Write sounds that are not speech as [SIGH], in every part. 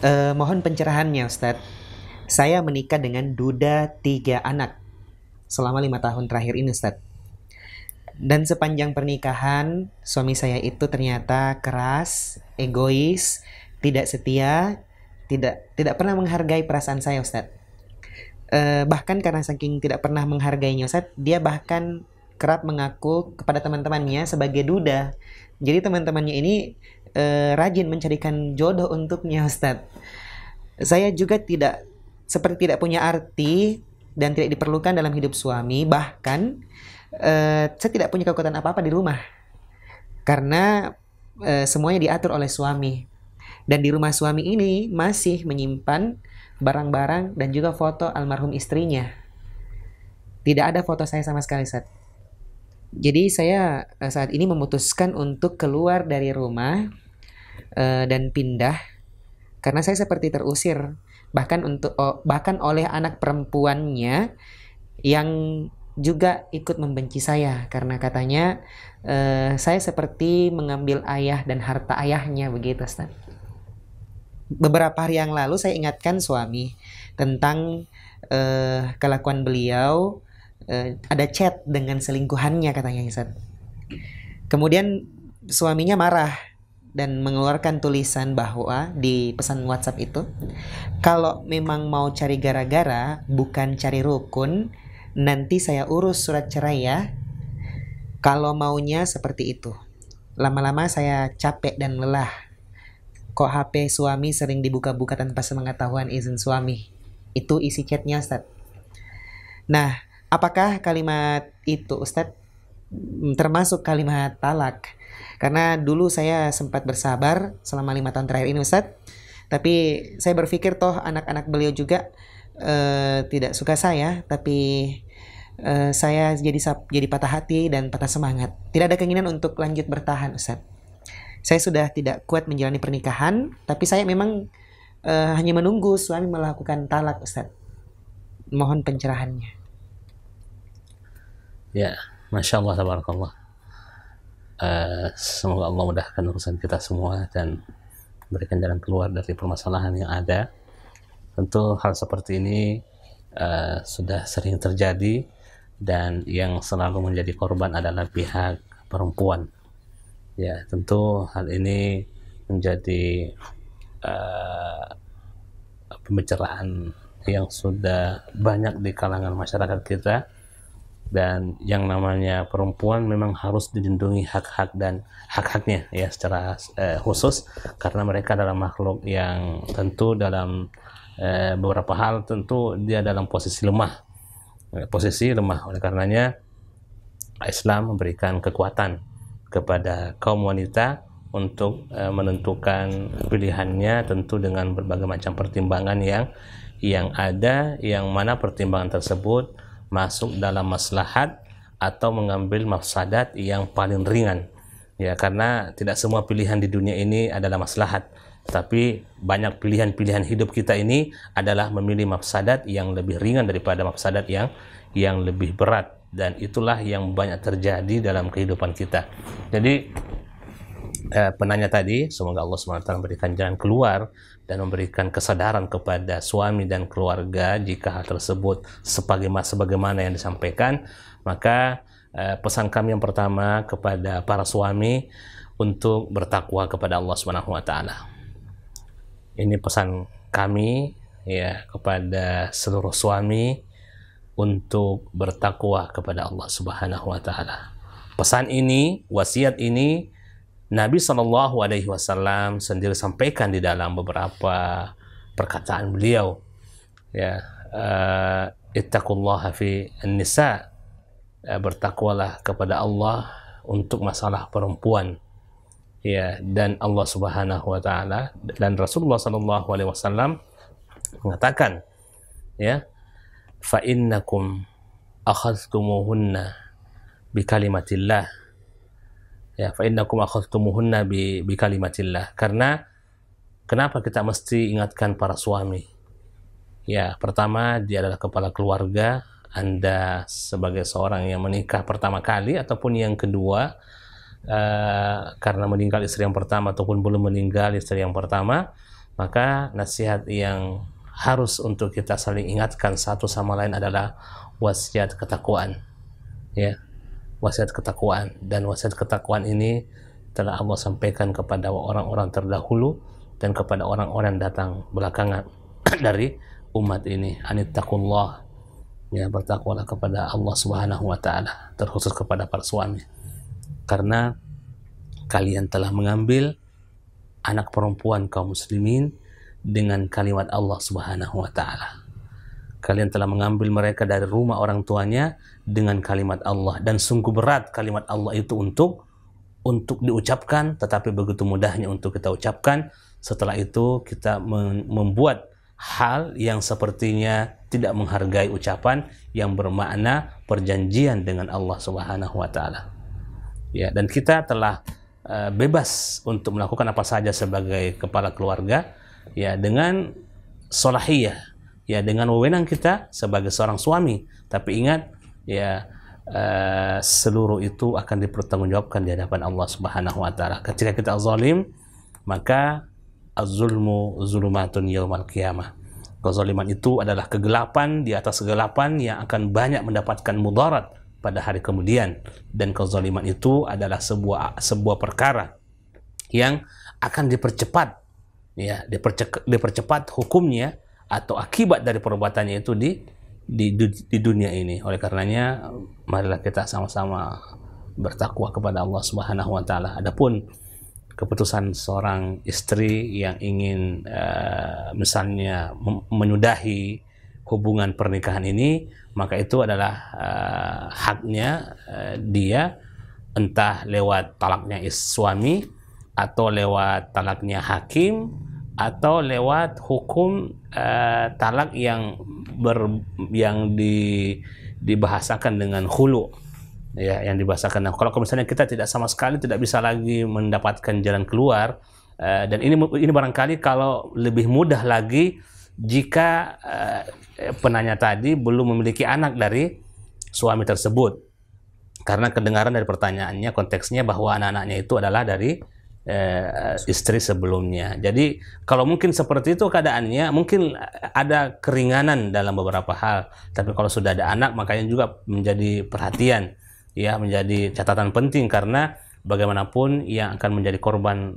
Uh, mohon pencerahannya Ustadz. Saya menikah dengan duda tiga anak selama lima tahun terakhir ini Ustadz. Dan sepanjang pernikahan, suami saya itu ternyata keras, egois, tidak setia, tidak tidak pernah menghargai perasaan saya Ustadz. Uh, eh, bahkan karena saking tidak pernah menghargainya Ustadz, dia bahkan kerap mengaku kepada teman-temannya sebagai duda. Jadi teman-temannya ini uh, rajin mencarikan jodoh untuknya Ustaz. Saya juga tidak seperti tidak punya arti dan tidak diperlukan dalam hidup suami. Bahkan uh, saya tidak punya kekuatan apa-apa di rumah karena uh, semuanya diatur oleh suami. Dan di rumah suami ini masih menyimpan barang-barang dan juga foto almarhum istrinya. Tidak ada foto saya sama sekali, Ustadz jadi saya eh, saat ini memutuskan untuk keluar dari rumah uh, dan pindah karena saya seperti terusir bahkan untuk oh, bahkan oleh anak perempuannya yang juga ikut membenci saya karena katanya uh, saya seperti mengambil ayah dan harta ayahnya begitu Stan. Beberapa hari yang lalu saya ingatkan suami tentang uh, kelakuan beliau uh, ada chat dengan selingkuhannya katanya Ihsan. Kemudian suaminya marah dan mengeluarkan tulisan bahwa di pesan WhatsApp itu kalau memang mau cari gara-gara bukan cari rukun nanti saya urus surat cerai ya kalau maunya seperti itu lama-lama saya capek dan lelah kok HP suami sering dibuka-buka tanpa semengetahuan izin suami itu isi chatnya Ustaz nah Apakah kalimat itu Ustadz hmm, termasuk kalimat talak? Karena dulu saya sempat bersabar selama lima tahun terakhir ini Ustadz. Tapi saya berpikir toh anak-anak beliau juga uh, tidak suka saya. Tapi uh, saya jadi jadi patah hati dan patah semangat. Tidak ada keinginan untuk lanjut bertahan Ustadz. Saya sudah tidak kuat menjalani pernikahan. Tapi saya memang uh, hanya menunggu suami melakukan talak Ustadz. Mohon pencerahannya ya masya Allah tabarakallah uh, semoga Allah mudahkan urusan kita semua dan berikan jalan keluar dari permasalahan yang ada tentu hal seperti ini uh, sudah sering terjadi dan yang selalu menjadi korban adalah pihak perempuan ya tentu hal ini menjadi uh, eh, pembicaraan yang sudah banyak di kalangan masyarakat kita dan yang namanya perempuan memang harus dilindungi hak-hak dan hak-haknya ya secara eh, khusus karena mereka adalah makhluk yang tentu dalam eh, beberapa hal tentu dia dalam posisi lemah eh, posisi lemah oleh karenanya Islam memberikan kekuatan kepada kaum wanita untuk eh, menentukan pilihannya tentu dengan berbagai macam pertimbangan yang yang ada yang mana pertimbangan tersebut masuk dalam maslahat atau mengambil mafsadat yang paling ringan ya karena tidak semua pilihan di dunia ini adalah maslahat tapi banyak pilihan-pilihan hidup kita ini adalah memilih mafsadat yang lebih ringan daripada mafsadat yang yang lebih berat dan itulah yang banyak terjadi dalam kehidupan kita jadi eh, penanya tadi, semoga Allah SWT memberikan jalan keluar dan memberikan kesadaran kepada suami dan keluarga jika hal tersebut sebagaimana, sebagaimana yang disampaikan, maka eh, pesan kami yang pertama kepada para suami untuk bertakwa kepada Allah Subhanahu Ini pesan kami ya kepada seluruh suami untuk bertakwa kepada Allah Subhanahu wa taala. Pesan ini, wasiat ini Nabi Shallallahu Alaihi Wasallam sendiri sampaikan di dalam beberapa perkataan beliau ya uh, eh, ittaqullah fi nisa eh, bertakwalah kepada Allah untuk masalah perempuan ya dan Allah Subhanahu wa taala dan Rasulullah Shallallahu alaihi wasallam mengatakan ya fa innakum akhadtumuhunna bi kalimatillah ya fa innakum akhadhtumuhunna bi bi kalimatillah karena kenapa kita mesti ingatkan para suami ya pertama dia adalah kepala keluarga anda sebagai seorang yang menikah pertama kali ataupun yang kedua uh, karena meninggal istri yang pertama ataupun belum meninggal istri yang pertama maka nasihat yang harus untuk kita saling ingatkan satu sama lain adalah wasiat ketakuan ya wasiat ketakwaan dan wasiat ketakwaan ini telah Allah sampaikan kepada orang-orang terdahulu dan kepada orang-orang datang belakangan [CLEARS THROAT] dari umat ini anittaqullah ya bertakwalah kepada Allah Subhanahu wa taala terkhusus kepada para suami karena kalian telah mengambil anak perempuan kaum muslimin dengan kalimat Allah Subhanahu wa taala kalian telah mengambil mereka dari rumah orang tuanya dengan kalimat Allah dan sungguh berat kalimat Allah itu untuk untuk diucapkan tetapi begitu mudahnya untuk kita ucapkan setelah itu kita membuat hal yang sepertinya tidak menghargai ucapan yang bermakna perjanjian dengan Allah Subhanahu wa taala. Ya, dan kita telah uh, bebas untuk melakukan apa saja sebagai kepala keluarga ya dengan solahiyah ya dengan wewenang kita sebagai seorang suami. Tapi ingat ya uh, seluruh itu akan dipertanggungjawabkan di hadapan Allah Subhanahu wa taala. Ketika kita zalim, maka az-zulmu zulumatun yaumil qiyamah. Kezaliman itu adalah kegelapan di atas kegelapan yang akan banyak mendapatkan mudarat pada hari kemudian dan kezaliman itu adalah sebuah sebuah perkara yang akan dipercepat ya dipercepat, dipercepat hukumnya atau akibat dari perbuatannya itu di di, di dunia ini. Oleh karenanya, marilah kita sama-sama bertakwa kepada Allah Subhanahu wa taala. Adapun keputusan seorang istri yang ingin uh, misalnya menyudahi hubungan pernikahan ini, maka itu adalah uh, haknya uh, dia entah lewat talaknya suami atau lewat talaknya hakim atau lewat hukum uh, talak yang ber, yang di, dibahasakan dengan hulu ya yang dibahasakan. Nah, kalau misalnya kita tidak sama sekali tidak bisa lagi mendapatkan jalan keluar uh, dan ini ini barangkali kalau lebih mudah lagi jika uh, penanya tadi belum memiliki anak dari suami tersebut. Karena kedengaran dari pertanyaannya konteksnya bahwa anak-anaknya itu adalah dari eh, istri sebelumnya. Jadi kalau mungkin seperti itu keadaannya, mungkin ada keringanan dalam beberapa hal. Tapi kalau sudah ada anak, makanya juga menjadi perhatian, ya menjadi catatan penting karena bagaimanapun yang akan menjadi korban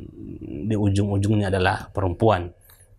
di ujung-ujungnya adalah perempuan.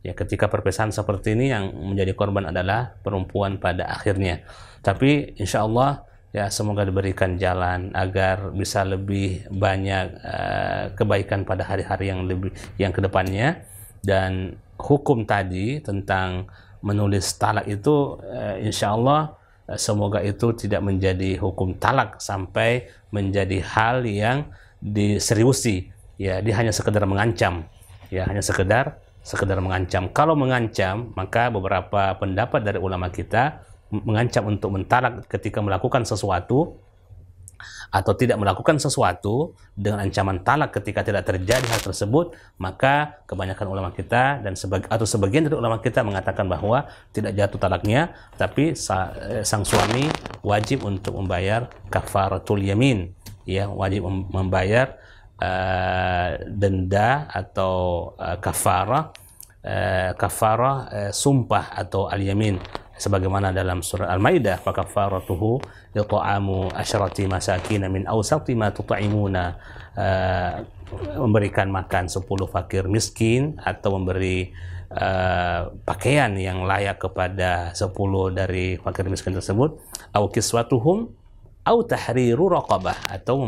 Ya ketika perpisahan seperti ini yang menjadi korban adalah perempuan pada akhirnya. Tapi insya Allah ya semoga diberikan jalan agar bisa lebih banyak uh, kebaikan pada hari-hari yang lebih yang kedepannya dan hukum tadi tentang menulis talak itu uh, insya Allah uh, semoga itu tidak menjadi hukum talak sampai menjadi hal yang diseriusi ya dia hanya sekedar mengancam ya hanya sekedar sekedar mengancam kalau mengancam maka beberapa pendapat dari ulama kita mengancam untuk mentalak ketika melakukan sesuatu atau tidak melakukan sesuatu dengan ancaman talak ketika tidak terjadi hal tersebut maka kebanyakan ulama kita dan sebagi, atau sebagian dari ulama kita mengatakan bahwa tidak jatuh talaknya tapi eh, sang suami wajib untuk membayar kafaratul yamin ya wajib membayar uh, denda atau uh, kafarah uh, kafarah uh, sumpah atau al yamin sebagaimana dalam surah Al-Maidah fa kafaratuhu it'amu asyrati masakin min awsati ma tut'imuna eh, memberikan makan 10 fakir miskin atau memberi uh, pakaian yang layak kepada 10 dari fakir miskin tersebut au kiswatuhum au tahriru raqabah atau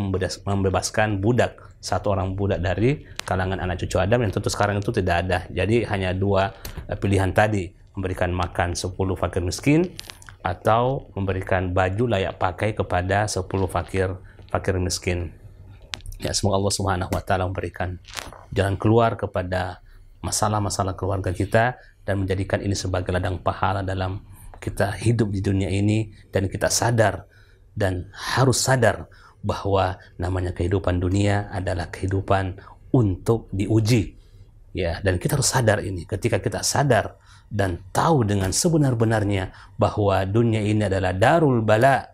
membebaskan budak satu orang budak dari kalangan anak cucu Adam yang tentu sekarang itu tidak ada jadi hanya dua eh, pilihan tadi memberikan makan 10 fakir miskin atau memberikan baju layak pakai kepada 10 fakir fakir miskin. Ya, semoga Allah Subhanahu wa taala memberikan jalan keluar kepada masalah-masalah keluarga kita dan menjadikan ini sebagai ladang pahala dalam kita hidup di dunia ini dan kita sadar dan harus sadar bahwa namanya kehidupan dunia adalah kehidupan untuk diuji Ya, dan kita harus sadar ini. Ketika kita sadar dan tahu dengan sebenar-benarnya bahwa dunia ini adalah darul bala,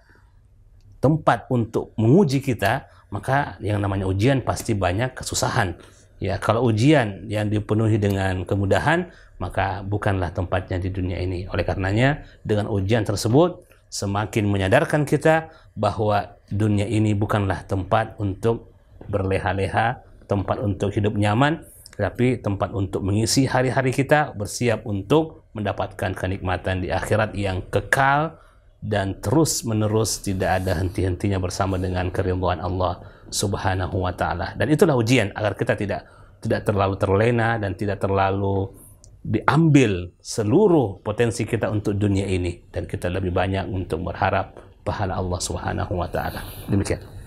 tempat untuk menguji kita, maka yang namanya ujian pasti banyak kesusahan. Ya, kalau ujian yang dipenuhi dengan kemudahan, maka bukanlah tempatnya di dunia ini. Oleh karenanya, dengan ujian tersebut semakin menyadarkan kita bahwa dunia ini bukanlah tempat untuk berleha-leha, tempat untuk hidup nyaman, tapi tempat untuk mengisi hari-hari kita bersiap untuk mendapatkan kenikmatan di akhirat yang kekal dan terus menerus tidak ada henti-hentinya bersama dengan kerinduan Allah Subhanahu wa taala. Dan itulah ujian agar kita tidak tidak terlalu terlena dan tidak terlalu diambil seluruh potensi kita untuk dunia ini dan kita lebih banyak untuk berharap pahala Allah Subhanahu wa taala. Demikian.